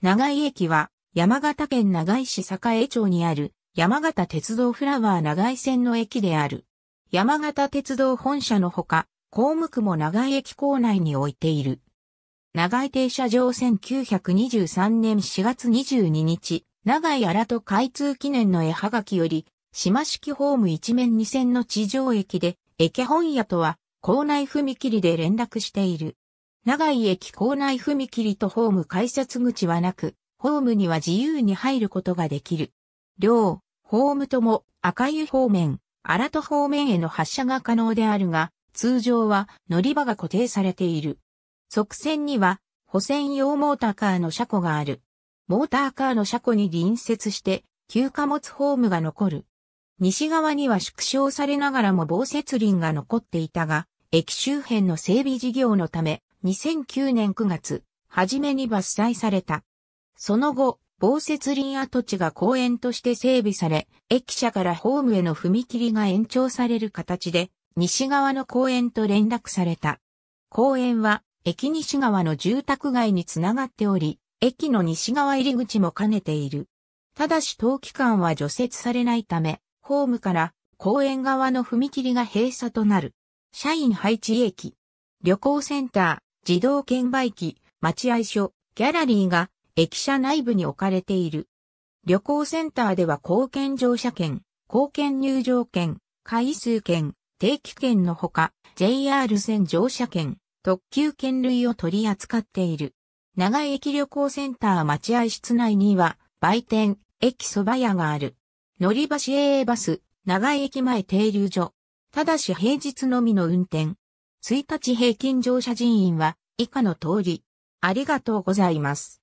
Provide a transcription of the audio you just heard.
長井駅は山形県長井市栄町にある山形鉄道フラワー長井線の駅である。山形鉄道本社のほか、公務区も長井駅構内に置いている。長井停車場1923年4月22日、長井荒と開通記念の絵はがきより、島式ホーム一面二線の地上駅で、駅本屋とは、構内踏切で連絡している。長井駅構内踏切とホーム改札口はなく、ホームには自由に入ることができる。両、ホームとも赤湯方面、荒戸方面への発車が可能であるが、通常は乗り場が固定されている。側線には補線用モーターカーの車庫がある。モーターカーの車庫に隣接して旧貨物ホームが残る。西側には縮小されながらも防雪林が残っていたが、駅周辺の整備事業のため、2009年9月、初めに伐採された。その後、防雪林跡地が公園として整備され、駅舎からホームへの踏切が延長される形で、西側の公園と連絡された。公園は、駅西側の住宅街につながっており、駅の西側入り口も兼ねている。ただし冬期間は除雪されないため、ホームから公園側の踏切が閉鎖となる。社員配置駅、旅行センター、自動券売機、待合所、ギャラリーが駅舎内部に置かれている。旅行センターでは貢献乗車券、貢献入場券、回数券、定期券のほか、JR 線乗車券、特急券類を取り扱っている。長井駅旅行センター待合室内には、売店、駅蕎麦屋がある。乗り橋 a 営バス、長井駅前停留所。ただし平日のみの運転。1日平均乗車人員は以下の通り。ありがとうございます。